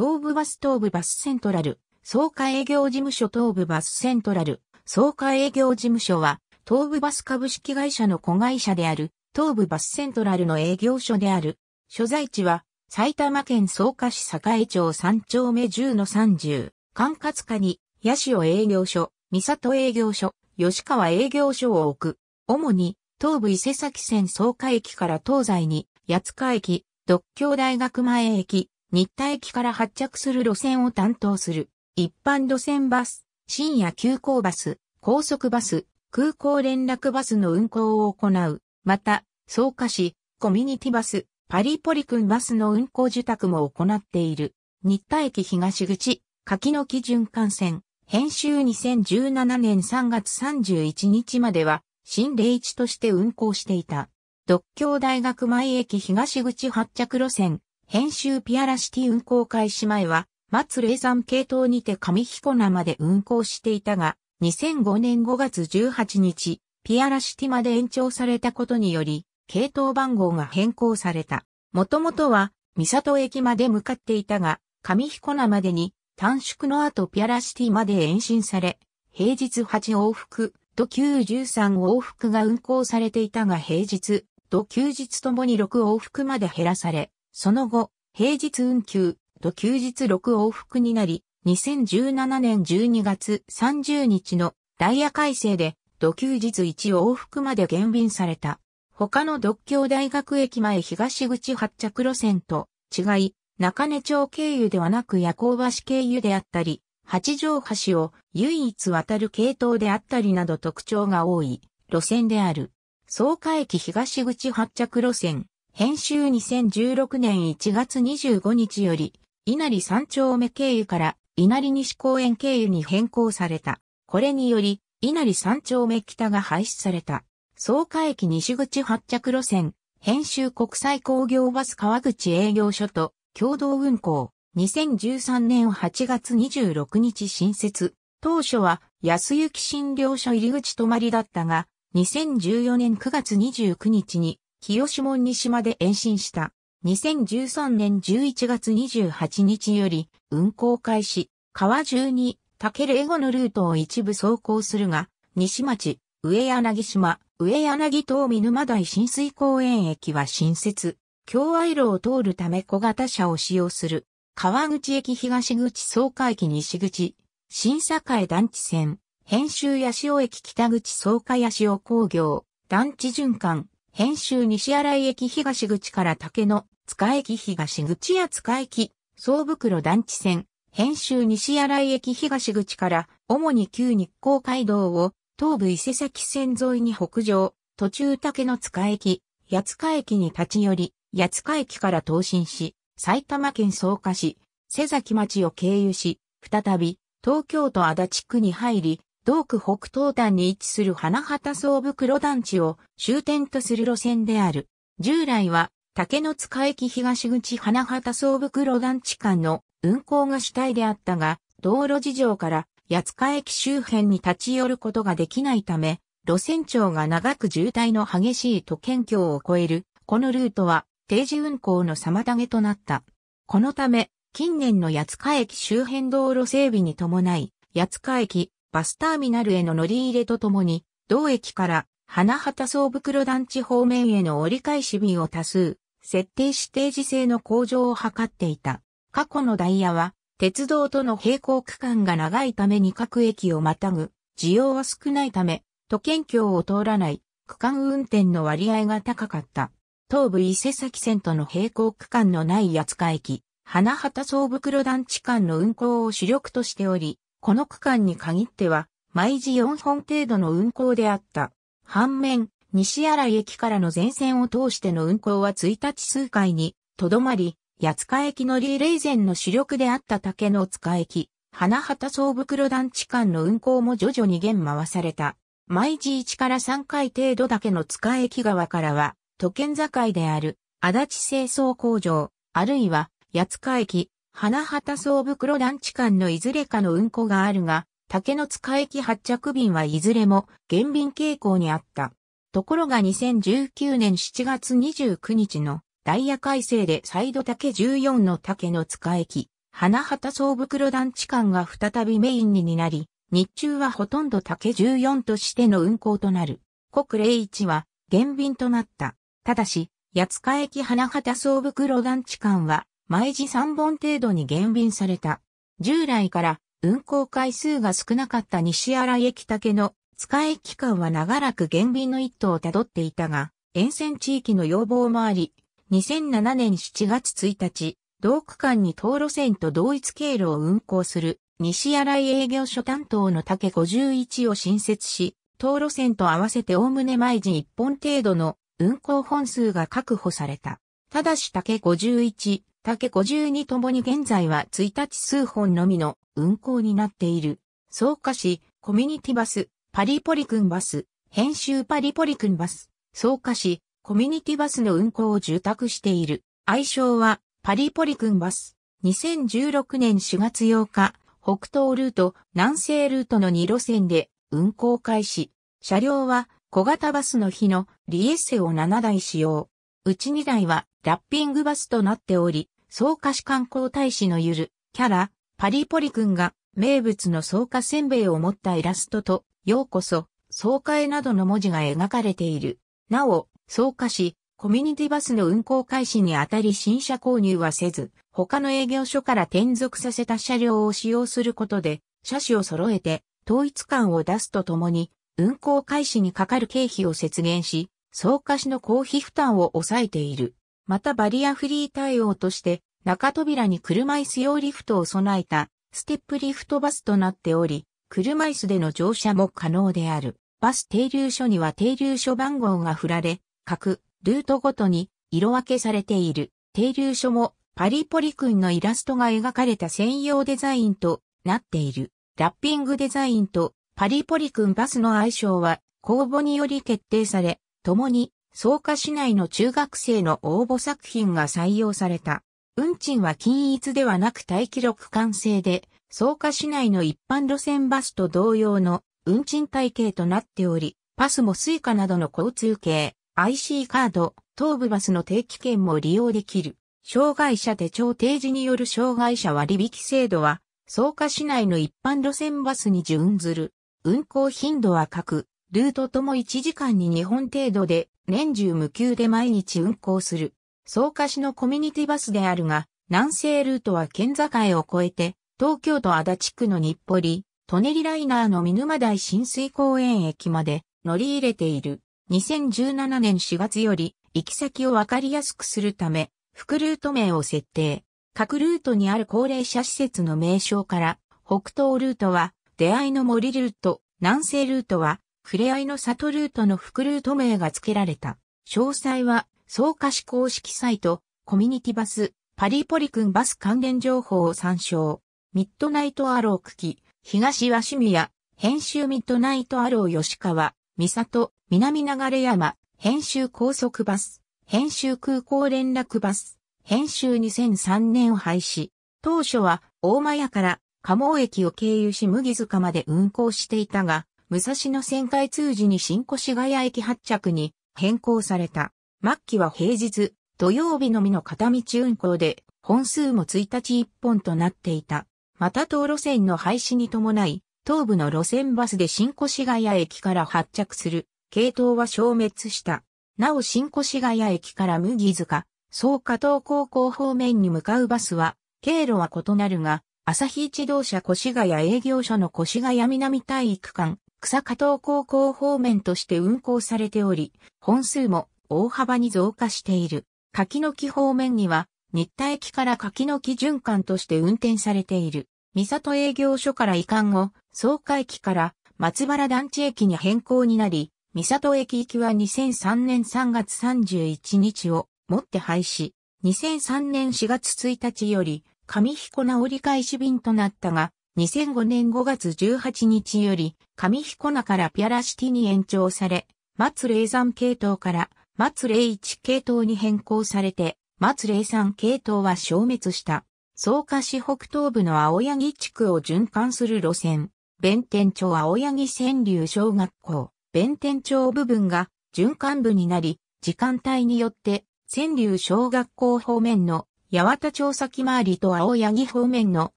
東部バス東部バスセントラル、総会営業事務所東部バスセントラル、総会営業事務所は、東部バス株式会社の子会社である、東部バスセントラルの営業所である。所在地は、埼玉県草加市栄町3丁目10の30、管轄下に、八潮営業所、三里営業所、吉川営業所を置く。主に、東部伊勢崎線草加駅から東西に、八塚駅、独協大学前駅、日田駅から発着する路線を担当する、一般路線バス、深夜急行バス、高速バス、空港連絡バスの運行を行う。また、草加市、コミュニティバス、パリポリ君バスの運行受託も行っている。日田駅東口、柿の木循環線、編集2017年3月31日までは、新霊地として運行していた。独協大学前駅東口発着路線、編集ピアラシティ運行開始前は、松霊山系統にて上彦名まで運行していたが、2005年5月18日、ピアラシティまで延長されたことにより、系統番号が変更された。もともとは、三里駅まで向かっていたが、上彦名までに短縮の後ピアラシティまで延伸され、平日8往復と913往復が運行されていたが平日と休日ともに6往復まで減らされ、その後、平日運休と休日6往復になり、2017年12月30日のダイヤ改正で、土休日1往復まで減便された。他の独協大学駅前東口発着路線と違い、中根町経由ではなく夜行橋経由であったり、八条橋を唯一渡る系統であったりなど特徴が多い路線である。草加駅東口発着路線、編集2016年1月25日より、稲荷三丁目経由から稲荷西公園経由に変更された。これにより、稲荷三丁目北が廃止された。草加駅西口発着路線、編集国際工業バス川口営業所と共同運行。2013年8月26日新設。当初は安行診療所入り口止まりだったが、2014年9月29日に清門西まで延伸した。2013年11月28日より運行開始、川中に竹レゴのルートを一部走行するが、西町、上柳島、上柳島見沼台浸水公園駅は新設、京愛路を通るため小型車を使用する、川口駅東口総加駅西口、新栄団地線、編集八潮駅北口総海八潮工業、団地循環、編集西新井駅東口から竹野、塚駅東口や塚駅、総袋団地線、編集西新井駅東口から主に旧日光街道を東部伊勢崎線沿いに北上、途中竹野塚駅、八塚駅に立ち寄り、八塚駅から東進し、埼玉県草加市、瀬崎町を経由し、再び東京都足立区に入り、道区北東端に位置する花畑総袋団地を終点とする路線である。従来は竹の塚駅東口花畑総袋団地間の運行が主体であったが、道路事情から八塚駅周辺に立ち寄ることができないため、路線長が長く渋滞の激しい都県境を越える、このルートは定時運行の妨げとなった。このため、近年の八塚駅周辺道路整備に伴い、八塚駅、バスターミナルへの乗り入れとともに、同駅から花畑総袋団地方面への折り返し日を多数、設定指定時制の向上を図っていた。過去のダイヤは、鉄道との並行区間が長いために各駅をまたぐ、需要は少ないため、都県境を通らない区間運転の割合が高かった。東武伊勢崎線との並行区間のない八塚駅、花畑総袋団地間の運行を主力としており、この区間に限っては、毎時4本程度の運行であった。反面、西新井駅からの全線を通しての運行は1日数回に、とどまり、八塚駅のリレー前の主力であった竹の塚駅、花畑総袋団地間の運行も徐々に減回された。毎時1から3回程度だけの塚駅側からは、都県境である、足立清掃工場、あるいは、八塚駅、花畑総袋団地間のいずれかの運行があるが、竹の塚駅発着便はいずれも減便傾向にあった。ところが2019年7月29日のダイヤ改正で再度竹14の竹の塚駅、花畑総袋団地間が再びメインになり、日中はほとんど竹14としての運行となる。国霊一は減便となった。ただし、八塚駅花畑総袋団地間は毎時3本程度に減便された。従来から運行回数が少なかった西新井駅竹の使い期間は長らく減便の一途をたどっていたが、沿線地域の要望もあり、2007年7月1日、同区間に道路線と同一経路を運行する西新井営業所担当の竹51を新設し、道路線と合わせておおむね毎時1本程度の運行本数が確保された。ただし竹51、竹52ともに現在は1日数本のみの運行になっている。草加市、コミュニティバス、パリポリ君バス、編集パリポリ君バス、草加市、コミュニティバスの運行を受託している。愛称は、パリポリ君バス。2016年4月8日、北東ルート、南西ルートの2路線で運行開始。車両は小型バスの日のリエッセを7台使用。うち2台はラッピングバスとなっており、草加市観光大使のゆる、キャラ、パリポリ君が名物の草加せんべいを持ったイラストと、ようこそ、草加へなどの文字が描かれている。なお、草加市、コミュニティバスの運行開始にあたり新車購入はせず、他の営業所から転属させた車両を使用することで、車種を揃えて統一感を出すとともに、運行開始にかかる経費を節減し、草加市の公費負担を抑えている。またバリアフリー対応として、中扉に車椅子用リフトを備えた、ステップリフトバスとなっており、車椅子での乗車も可能である。バス停留所には停留所番号が振られ、各ルートごとに色分けされている。停留所もパリポリ君のイラストが描かれた専用デザインとなっている。ラッピングデザインとパリポリ君バスの相性は公募により決定され、共に、草加市内の中学生の応募作品が採用された。運賃は均一ではなく大記録完成で、草加市内の一般路線バスと同様の運賃体系となっており、パスもスイカなどの交通系、IC カード、東部バスの定期券も利用できる。障害者手帳提示による障害者割引制度は、草加市内の一般路線バスに準ずる。運行頻度は各ルートとも1時間に2本程度で、年中無休で毎日運行する。草加市のコミュニティバスであるが、南西ルートは県境を越えて、東京都足立区の日暮里、舎人ライナーの見沼台浸水公園駅まで乗り入れている。2017年4月より、行き先をわかりやすくするため、副ルート名を設定。各ルートにある高齢者施設の名称から、北東ルートは、出会いの森ルート、南西ルートは、触れ合いの里ルートの副ルート名が付けられた。詳細は、草加市公式サイト、コミュニティバス、パリポリ君バス関連情報を参照。ミッドナイトアロークキ、東味や、編集ミッドナイトアロー吉川、三里、南流山、編集高速バス、編集空港連絡バス、編集2003年を廃止。当初は大間屋から鴨茂駅を経由し麦塚まで運行していたが、武蔵野線開通時に新越谷駅発着に変更された。末期は平日、土曜日のみの片道運行で、本数も1日1本となっていた。また当路線の廃止に伴い、東部の路線バスで新越谷駅から発着する系統は消滅した。なお新越谷駅から麦塚、総加東高校方面に向かうバスは、経路は異なるが、朝日自動車越谷営業所の越谷南体育館、草加東高校方面として運行されており、本数も大幅に増加している。柿の木方面には、日田駅から柿の木循環として運転されている。三里営業所から移管後、草加駅から松原団地駅に変更になり、三里駅行きは2003年3月31日をもって廃止。2003年4月1日より、上彦直り返し便となったが、2005年5月18日より、上彦名からピアラシティに延長され、松霊山系統から松霊一系統に変更されて、松霊山系統は消滅した。草加市北東部の青柳地区を循環する路線、弁天町青柳川柳小学校、弁天町部分が循環部になり、時間帯によって川柳小学校方面の八幡町先回りと青柳方面の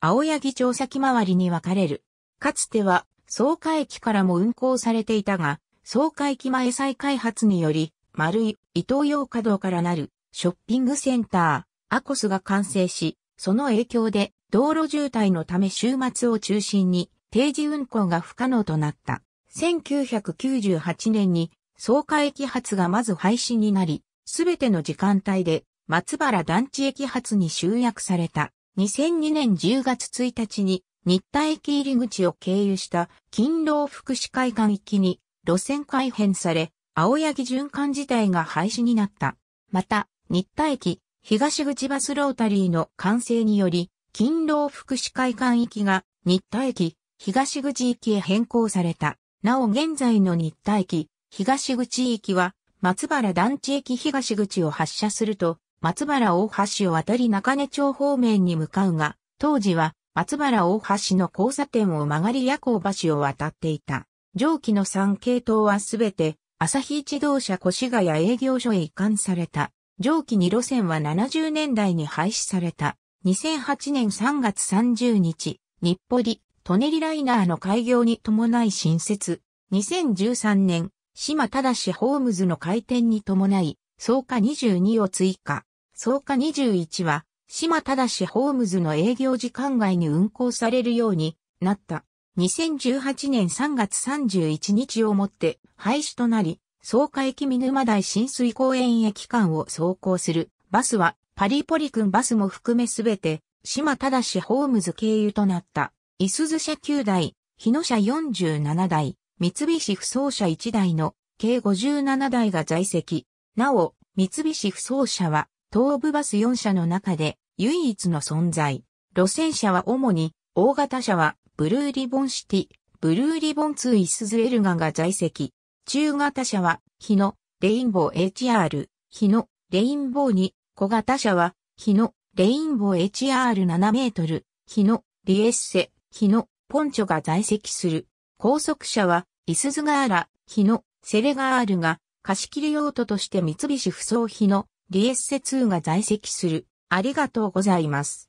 青柳町先回りに分かれる。かつては、草加駅からも運行されていたが、草加駅前再開発により、丸い、伊東洋華道からなる、ショッピングセンター、アコスが完成し、その影響で、道路渋滞のため週末を中心に、定時運行が不可能となった。1998年に、草加駅発がまず廃止になり、すべての時間帯で、松原団地駅発に集約された。2002年10月1日に日田駅入り口を経由した勤労福祉会館域に路線改変され、青柳循環自体が廃止になった。また、日田駅、東口バスロータリーの完成により、勤労福祉会館域が日田駅、東口駅へ変更された。なお現在の日田駅、東口駅は松原団地駅東口を発車すると、松原大橋を渡り中根町方面に向かうが、当時は松原大橋の交差点を曲がり夜行橋を渡っていた。上記の3系統はすべて、朝日自動車越谷営業所へ移管された。上記2路線は70年代に廃止された。2008年3月30日、日暮里、舎人ライナーの開業に伴い新設。2013年、島正ホームズの開店に伴い、創価22を追加。草加21は、島正ホームズの営業時間外に運行されるようになった。2018年3月31日をもって廃止となり、草加駅見沼台浸水公園駅間を走行するバスはパリポリ君バスも含めすべて島正ホームズ経由となった。いすず車9台、日野車47台、三菱不走車1台の計57台が在籍。なお、三菱不走車は東武バス4社の中で唯一の存在。路線車は主に、大型車はブルーリボンシティ、ブルーリボン2イスズエルガが在籍。中型車は、日野、レインボー HR、日野、レインボー2、小型車は、日野、レインボー HR7 メートル、日野、リエッセ、日野、ポンチョが在籍する。高速車は、イスズガーラ、日野、セレガールが、貸し切り用途として三菱不走日野、リエッセ2が在籍する。ありがとうございます。